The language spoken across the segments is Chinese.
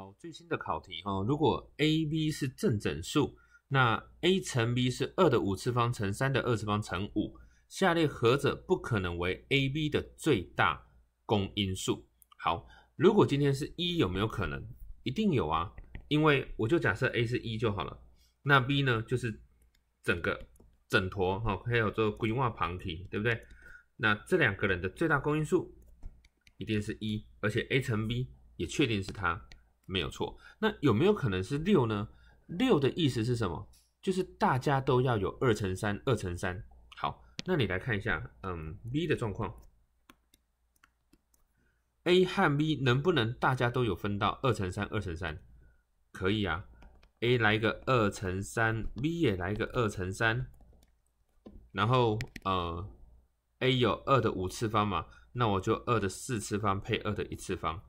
好，最新的考题哦。如果 a b 是正整数，那 a 乘 b 是二的五次方乘三的二次方乘五，下列何者不可能为 a b 的最大公因数。好，如果今天是一，有没有可能？一定有啊，因为我就假设 a 是一就好了。那 b 呢，就是整个整坨哈，还有这个规划旁提，对不对？那这两个人的最大公因数一定是一，而且 a 乘 b 也确定是它。没有错，那有没有可能是六呢？六的意思是什么？就是大家都要有二乘三，二乘三。好，那你来看一下，嗯，B 的状况，A 和 B 能不能大家都有分到二乘三，二乘三？可以啊，A 来一个二乘三，B 也来一个二乘三，然后呃，A 有二的五次方嘛，那我就二的四次方配二的一次方。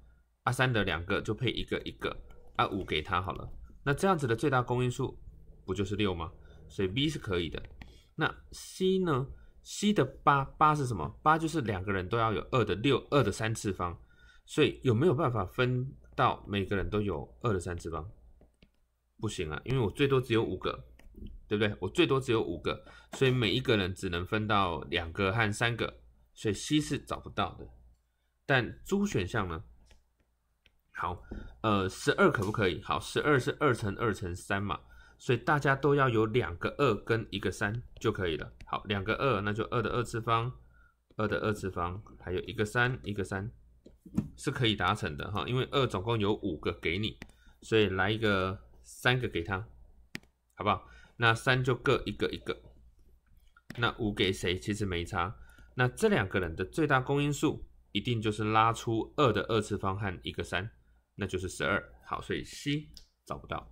阿三的两个就配一个一个，阿五给他好了。那这样子的最大公因数不就是六吗？所以 B 是可以的。那 C 呢？C 的八八是什么？八就是两个人都要有二的六二的三次方。所以有没有办法分到每个人都有二的三次方？不行啊，因为我最多只有五个，对不对？我最多只有五个，所以每一个人只能分到两个和三个。所以 C 是找不到的。但猪选项呢？好，呃，十二可不可以？好，十二是二乘二乘三嘛，所以大家都要有两个二跟一个三就可以了。好，两个二那就二的二次方，二的二次方，还有一个三，一个三，是可以达成的哈。因为二总共有五个给你，所以来一个三个给他，好不好？那三就各一个一个，那五给谁其实没差。那这两个人的最大公因数一定就是拉出二的二次方和一个三。那就是十二，好，所以 C 找不到。